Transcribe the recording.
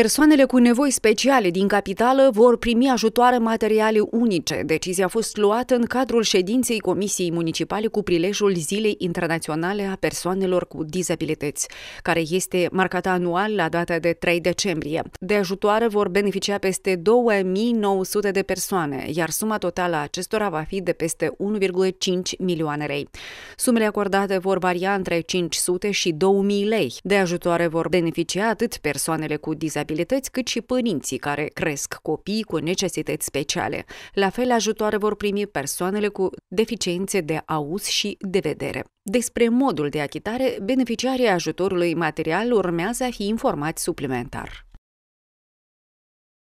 Persoanele cu nevoi speciale din capitală vor primi ajutoare materiale unice. Decizia a fost luată în cadrul ședinței Comisiei Municipale cu prilejul Zilei Internaționale a Persoanelor cu Dizabilități, care este marcată anual la data de 3 decembrie. De ajutoare vor beneficia peste 2900 de persoane, iar suma totală a acestora va fi de peste 1,5 milioane lei. Sumele acordate vor varia între 500 și 2000 lei. De ajutoare vor beneficia atât persoanele cu dizabilități, dizabilități, cât și părinții care cresc copii cu necesități speciale. La fel, ajutoare vor primi persoanele cu deficiențe de auz și de vedere. Despre modul de achitare, beneficiarii ajutorului material urmează a fi informați suplimentar.